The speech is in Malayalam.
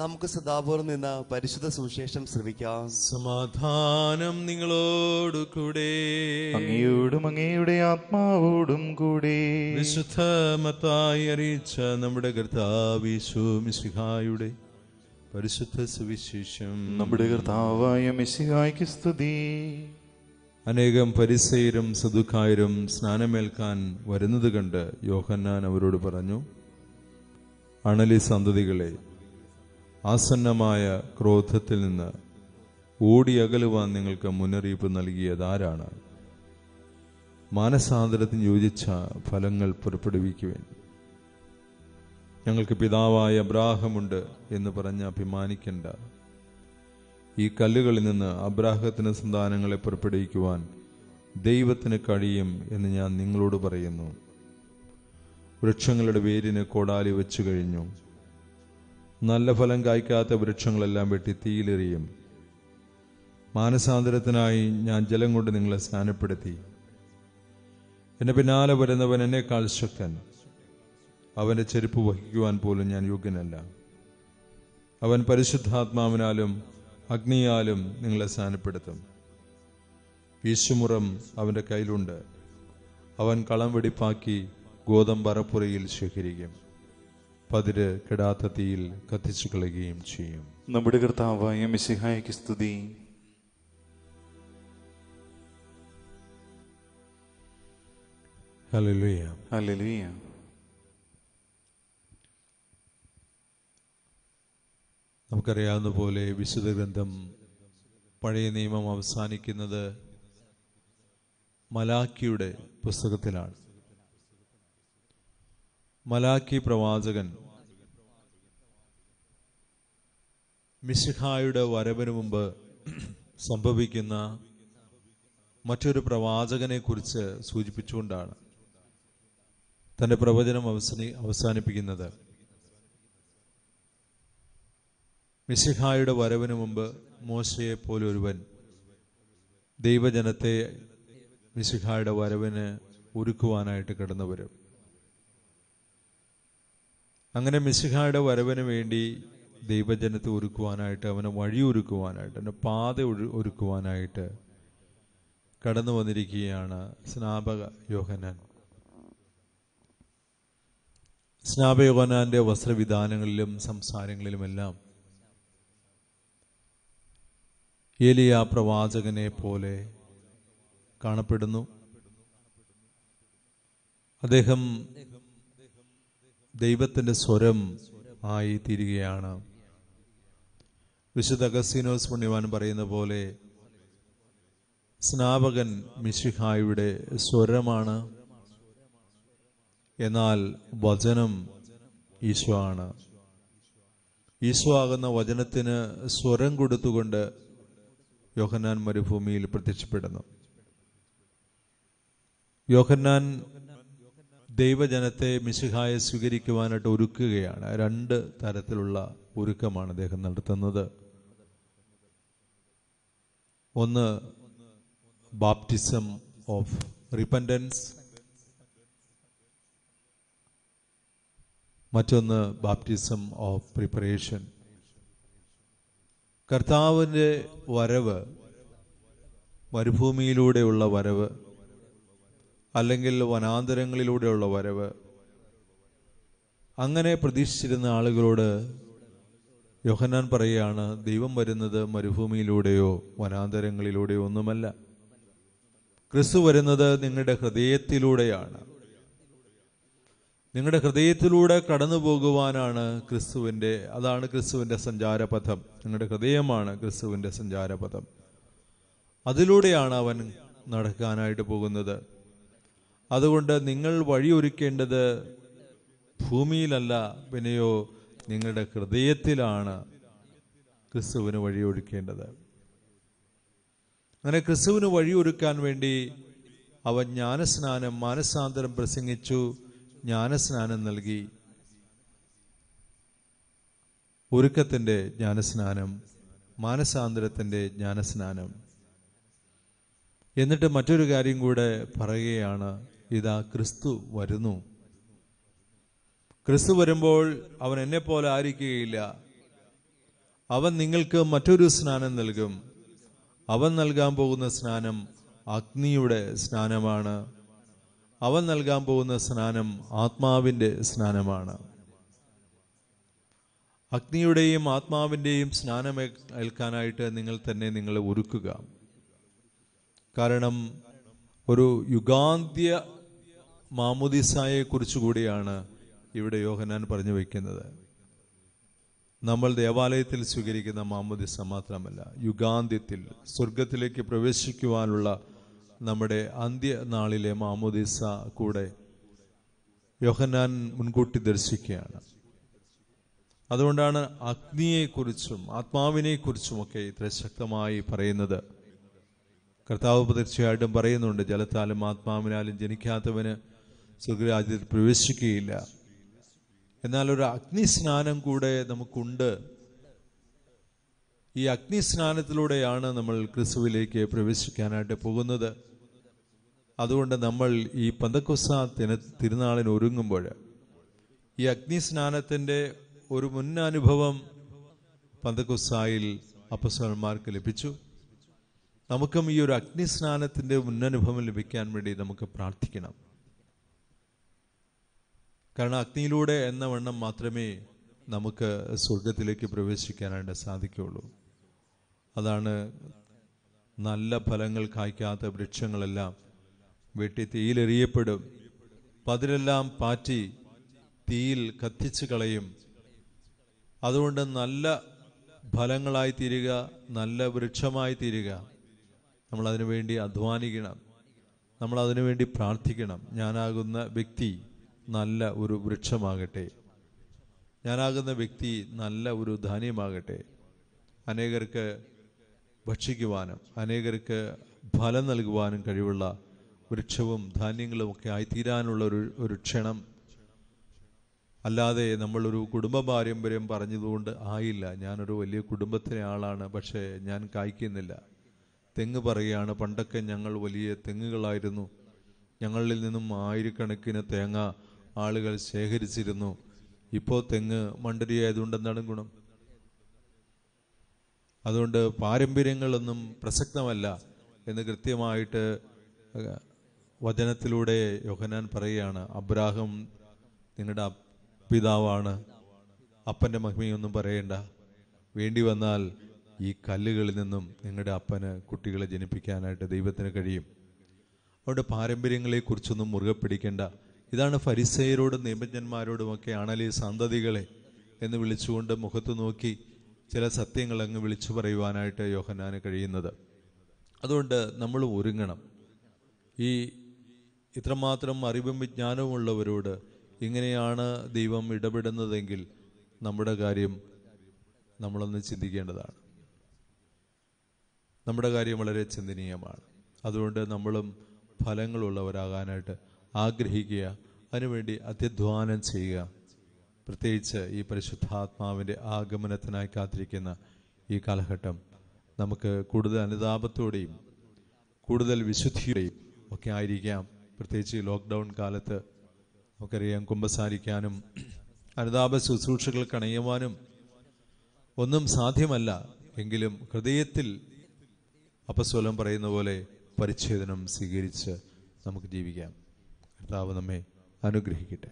നമുക്ക് സദാപൂർവ്വം നിന്ന് പരിശുദ്ധ സുവിശേഷം ശ്രമിക്കാം സമാധാനം നിങ്ങളോട് കൂടെ അങ്ങയോടും അങ്ങയുടെ ആത്മാവോടും കൂടെ വിശുദ്ധ മത്തായി അറിയിച്ച നമ്മുടെ കർത്താവിശുഹായുടെ മിശിഹായുടെ പരിശുദ്ധ സുവിശേഷം നമ്മുടെ കർത്താവായ മിശിഹായ്ക്ക് സ്തുതി അനേകം പരിസയരും സദുക്കായരും സ്നാനമേൽക്കാൻ വരുന്നത് കണ്ട് യോഹന്നാൻ അവരോട് പറഞ്ഞു അണലി സന്തതികളെ ആസന്നമായ ക്രോധത്തിൽ നിന്ന് ഓടിയകലുവാൻ നിങ്ങൾക്ക് മുന്നറിയിപ്പ് നൽകിയത് ആരാണ് മാനസാന്തരത്തിന് യോജിച്ച ഫലങ്ങൾ പുറപ്പെടുവിക്കുവാൻ ഞങ്ങൾക്ക് പിതാവായ അബ്രാഹമുണ്ട് എന്ന് പറഞ്ഞ് അഭിമാനിക്കേണ്ട ഈ കല്ലുകളിൽ നിന്ന് അബ്രാഹത്തിന് സന്താനങ്ങളെ പുറപ്പെടുവിക്കുവാൻ ദൈവത്തിന് കഴിയും എന്ന് ഞാൻ നിങ്ങളോട് പറയുന്നു വൃക്ഷങ്ങളുടെ വേരിന് കോടാലി വെച്ചു കഴിഞ്ഞു നല്ല ഫലം കായ്ക്കാത്ത വൃക്ഷങ്ങളെല്ലാം വെട്ടി തീയിലെറിയും മാനസാന്തരത്തിനായി ഞാൻ ജലം കൊണ്ട് നിങ്ങളെ സ്നാനപ്പെടുത്തി എന്നെ പിന്നാലെ വരുന്നവൻ എന്നെക്കാൾ ശക്തൻ അവൻ്റെ ചെരുപ്പ് വഹിക്കുവാൻ പോലും ഞാൻ യോഗ്യനല്ല അവൻ പരിശുദ്ധാത്മാവിനാലും അഗ്നിയാലും നിങ്ങളെ സ്നാനപ്പെടുത്തും വീശുമുറം അവൻ്റെ കയ്യിലുണ്ട് അവൻ കളം വെടിപ്പാക്കി ഗോതമ്പറപ്പുറയിൽ ശേഖരിക്കും പതിര് കെടാത്ത തീയിൽ കത്തിച്ചു കളയുകയും ചെയ്യും നമ്മുടെ കർത്താവായ മിസിഹായ്ക്ക് സ്തുതി നമുക്കറിയാവുന്ന പോലെ വിശുദ്ധ ഗ്രന്ഥം പഴയ നിയമം അവസാനിക്കുന്നത് മലാക്കിയുടെ പുസ്തകത്തിലാണ് മലാക്കി പ്രവാചകൻ മിസ്ഹായുടെ വരവിന് മുമ്പ് സംഭവിക്കുന്ന മറ്റൊരു പ്രവാചകനെ കുറിച്ച് സൂചിപ്പിച്ചുകൊണ്ടാണ് തൻ്റെ പ്രവചനം അവസാനി അവസാനിപ്പിക്കുന്നത് മിസിഹായുടെ വരവിന് മുമ്പ് മോശയെ പോലെ ഒരുവൻ ദൈവജനത്തെ മിസിഹായുടെ വരവിന് ഒരുക്കുവാനായിട്ട് കടന്നു വരും അങ്ങനെ മിസ്സിഹായുടെ വരവിന് വേണ്ടി ദൈവജനത്തെ ഒരുക്കുവാനായിട്ട് അവനെ വഴി ഒരുക്കുവാനായിട്ട് അവൻ്റെ പാത ഒരുക്കുവാനായിട്ട് കടന്നു വന്നിരിക്കുകയാണ് സ്നാപക യോഹനാൻ സ്നാപയോഹനാൻ്റെ വസ്ത്രവിധാനങ്ങളിലും സംസാരങ്ങളിലുമെല്ലാം ഏലിയ പ്രവാചകനെ പോലെ കാണപ്പെടുന്നു അദ്ദേഹം ദൈവത്തിൻ്റെ സ്വരം ആയി തീരുകയാണ് വിശുദ്ധ അഗസ്തീനോസ് പുണ്യവാൻ പറയുന്ന പോലെ സ്നാപകൻ മിശിഹായുടെ സ്വരമാണ് എന്നാൽ വചനം ഈശോ ആണ് ഈശോ ആകുന്ന വചനത്തിന് സ്വരം കൊടുത്തുകൊണ്ട് യോഹന്നാൻ മരുഭൂമിയിൽ പ്രത്യക്ഷപ്പെടുന്നു യോഹന്നാൻ ദൈവജനത്തെ മിശിഹായ സ്വീകരിക്കുവാനായിട്ട് ഒരുക്കുകയാണ് രണ്ട് തരത്തിലുള്ള ഒരുക്കമാണ് അദ്ദേഹം നടത്തുന്നത് ഒന്ന് ബാപ്റ്റിസം ഓഫ് റിപ്പൻഡൻസ് മറ്റൊന്ന് ബാപ്റ്റിസം ഓഫ് പ്രിപ്പറേഷൻ കർത്താവിൻ്റെ വരവ് മരുഭൂമിയിലൂടെയുള്ള വരവ് അല്ലെങ്കിൽ വനാന്തരങ്ങളിലൂടെയുള്ള വരവ് അങ്ങനെ പ്രതീക്ഷിച്ചിരുന്ന ആളുകളോട് യോഹന്നാൻ പറയുകയാണ് ദൈവം വരുന്നത് മരുഭൂമിയിലൂടെയോ വനാന്തരങ്ങളിലൂടെയോ ഒന്നുമല്ല ക്രിസ്തു വരുന്നത് നിങ്ങളുടെ ഹൃദയത്തിലൂടെയാണ് നിങ്ങളുടെ ഹൃദയത്തിലൂടെ കടന്നു പോകുവാനാണ് ക്രിസ്തുവിൻ്റെ അതാണ് ക്രിസ്തുവിൻ്റെ സഞ്ചാരപഥം നിങ്ങളുടെ ഹൃദയമാണ് ക്രിസ്തുവിൻ്റെ സഞ്ചാരപഥം അതിലൂടെയാണ് അവൻ നടക്കാനായിട്ട് പോകുന്നത് അതുകൊണ്ട് നിങ്ങൾ വഴിയൊരുക്കേണ്ടത് ഭൂമിയിലല്ല പിന്നെയോ നിങ്ങളുടെ ഹൃദയത്തിലാണ് ക്രിസ്തുവിന് വഴിയൊരുക്കേണ്ടത് അങ്ങനെ ക്രിസ്തുവിന് വഴിയൊരുക്കാൻ വേണ്ടി അവൻ ജ്ഞാനസ്നാനം മാനസാന്തരം പ്രസംഗിച്ചു ജ്ഞാനസ്നാനം നൽകി ഒരുക്കത്തിൻ്റെ ജ്ഞാനസ്നാനം മാനസാന്തരത്തിൻ്റെ ജ്ഞാനസ്നാനം എന്നിട്ട് മറ്റൊരു കാര്യം കൂടെ പറയുകയാണ് ഇതാ ക്രിസ്തു വരുന്നു ക്രിസ്തു വരുമ്പോൾ അവൻ എന്നെ പോലെ ആയിരിക്കുകയില്ല അവൻ നിങ്ങൾക്ക് മറ്റൊരു സ്നാനം നൽകും അവൻ നൽകാൻ പോകുന്ന സ്നാനം അഗ്നിയുടെ സ്നാനമാണ് അവൻ നൽകാൻ പോകുന്ന സ്നാനം ആത്മാവിൻ്റെ സ്നാനമാണ് അഗ്നിയുടെയും ആത്മാവിൻ്റെയും സ്നാനം ഏൽക്കാനായിട്ട് നിങ്ങൾ തന്നെ നിങ്ങൾ ഒരുക്കുക കാരണം ഒരു യുഗാന്ത്യ മാമുദിസായെ കുറിച്ചുകൂടിയാണ് ഇവിടെ യോഹനാൻ പറഞ്ഞു വയ്ക്കുന്നത് നമ്മൾ ദേവാലയത്തിൽ സ്വീകരിക്കുന്ന മാമുദിസ മാത്രമല്ല യുഗാന്ത്യത്തിൽ സ്വർഗത്തിലേക്ക് പ്രവേശിക്കുവാനുള്ള നമ്മുടെ അന്ത്യനാളിലെ മാമുദിസ കൂടെ യോഹനാൻ മുൻകൂട്ടി ദർശിക്കുകയാണ് അതുകൊണ്ടാണ് അഗ്നിയെക്കുറിച്ചും ആത്മാവിനെക്കുറിച്ചുമൊക്കെ ഇത്ര ശക്തമായി പറയുന്നത് കർത്താവ് തീർച്ചയായിട്ടും പറയുന്നുണ്ട് ജലത്താലും ആത്മാവിനാലും ജനിക്കാത്തവന് സ്വർഗരാജ്യത്തിൽ പ്രവേശിക്കുകയില്ല എന്നാൽ ഒരു അഗ്നി സ്നാനം കൂടെ നമുക്കുണ്ട് ഈ അഗ്നി സ്നാനത്തിലൂടെയാണ് നമ്മൾ ക്രിസ്തുവിലേക്ക് പ്രവേശിക്കാനായിട്ട് പോകുന്നത് അതുകൊണ്ട് നമ്മൾ ഈ പന്തക്കൊസ തിന തിരുനാളിന് ഒരുങ്ങുമ്പോൾ ഈ സ്നാനത്തിൻ്റെ ഒരു മുന്നനുഭവം പന്തക്കൊസായിൽ അപ്പസ്വന്മാർക്ക് ലഭിച്ചു നമുക്കും ഈ ഒരു അഗ്നി സ്നാനത്തിൻ്റെ മുന്നനുഭവം ലഭിക്കാൻ വേണ്ടി നമുക്ക് പ്രാർത്ഥിക്കണം കാരണം അഗ്നിയിലൂടെ എന്ന വണ്ണം മാത്രമേ നമുക്ക് സ്വർഗത്തിലേക്ക് പ്രവേശിക്കാനായിട്ട് സാധിക്കുകയുള്ളൂ അതാണ് നല്ല ഫലങ്ങൾ കായ്ക്കാത്ത വൃക്ഷങ്ങളെല്ലാം വെട്ടി തീയിലെറിയപ്പെടും പതിലെല്ലാം പാറ്റി തീയിൽ കത്തിച്ചു കളയും അതുകൊണ്ട് നല്ല ഫലങ്ങളായി തീരുക നല്ല വൃക്ഷമായി തീരുക നമ്മൾ അതിനുവേണ്ടി അധ്വാനിക്കണം നമ്മൾ അതിനുവേണ്ടി പ്രാർത്ഥിക്കണം ഞാനാകുന്ന വ്യക്തി നല്ല ഒരു വൃക്ഷമാകട്ടെ ഞാനാകുന്ന വ്യക്തി നല്ല ഒരു ധാന്യമാകട്ടെ അനേകർക്ക് ഭക്ഷിക്കുവാനും അനേകർക്ക് ഫലം നൽകുവാനും കഴിവുള്ള വൃക്ഷവും ധാന്യങ്ങളും ഒക്കെ ആയിത്തീരാനുള്ള ഒരു ഒരു ക്ഷണം അല്ലാതെ നമ്മളൊരു കുടുംബ പാരമ്പര്യം പറഞ്ഞതുകൊണ്ട് ആയില്ല ഞാനൊരു വലിയ കുടുംബത്തിലെ ആളാണ് പക്ഷേ ഞാൻ കായ്ക്കുന്നില്ല തെങ്ങ് പറയുകയാണ് പണ്ടൊക്കെ ഞങ്ങൾ വലിയ തെങ്ങുകളായിരുന്നു ഞങ്ങളിൽ നിന്നും ആയിരക്കണക്കിന് തേങ്ങ ആളുകൾ ശേഖരിച്ചിരുന്നു ഇപ്പോൾ തെങ്ങ് മണ്ടരിയായതുകൊണ്ട് എന്താണ് ഗുണം അതുകൊണ്ട് പാരമ്പര്യങ്ങളൊന്നും പ്രസക്തമല്ല എന്ന് കൃത്യമായിട്ട് വചനത്തിലൂടെ യോഹനാൻ പറയുകയാണ് അബ്രാഹം നിങ്ങളുടെ പിതാവാണ് അപ്പൻ്റെ മഹിമയൊന്നും പറയണ്ട വേണ്ടി വന്നാൽ ഈ കല്ലുകളിൽ നിന്നും നിങ്ങളുടെ അപ്പന് കുട്ടികളെ ജനിപ്പിക്കാനായിട്ട് ദൈവത്തിന് കഴിയും അവിടെ പാരമ്പര്യങ്ങളെക്കുറിച്ചൊന്നും മുറുകെ പിടിക്കേണ്ട ഇതാണ് ഫരിസയരോടും നിയമജ്ഞന്മാരോടുമൊക്കെ ആണല്ലേ സന്തതികളെ എന്ന് വിളിച്ചുകൊണ്ട് മുഖത്ത് നോക്കി ചില സത്യങ്ങൾ അങ്ങ് വിളിച്ചു പറയുവാനായിട്ട് യോഹനാന് കഴിയുന്നത് അതുകൊണ്ട് നമ്മൾ ഒരുങ്ങണം ഈ ഇത്രമാത്രം അറിവും വിജ്ഞാനവുമുള്ളവരോട് ഇങ്ങനെയാണ് ദൈവം ഇടപെടുന്നതെങ്കിൽ നമ്മുടെ കാര്യം നമ്മളൊന്ന് ചിന്തിക്കേണ്ടതാണ് നമ്മുടെ കാര്യം വളരെ ചിന്തനീയമാണ് അതുകൊണ്ട് നമ്മളും ഫലങ്ങളുള്ളവരാകാനായിട്ട് ആഗ്രഹിക്കുക അതിനുവേണ്ടി അധ്യധ്വാനം ചെയ്യുക പ്രത്യേകിച്ച് ഈ പരിശുദ്ധാത്മാവിൻ്റെ ആഗമനത്തിനായി കാത്തിരിക്കുന്ന ഈ കാലഘട്ടം നമുക്ക് കൂടുതൽ അനുതാപത്തോടെയും കൂടുതൽ വിശുദ്ധിയുടെയും ഒക്കെ ആയിരിക്കാം പ്രത്യേകിച്ച് ഈ ലോക്ക്ഡൗൺ കാലത്ത് നമുക്കറിയാം കുമ്പസാരിക്കാനും അനുതാപ ശുശ്രൂഷകൾ കണയുവാനും ഒന്നും സാധ്യമല്ല എങ്കിലും ഹൃദയത്തിൽ അപസ്വലം പറയുന്ന പോലെ പരിച്ഛേദനം സ്വീകരിച്ച് നമുക്ക് ജീവിക്കാം കർത്താവ് നമ്മെ അനുഗ്രഹിക്കട്ടെ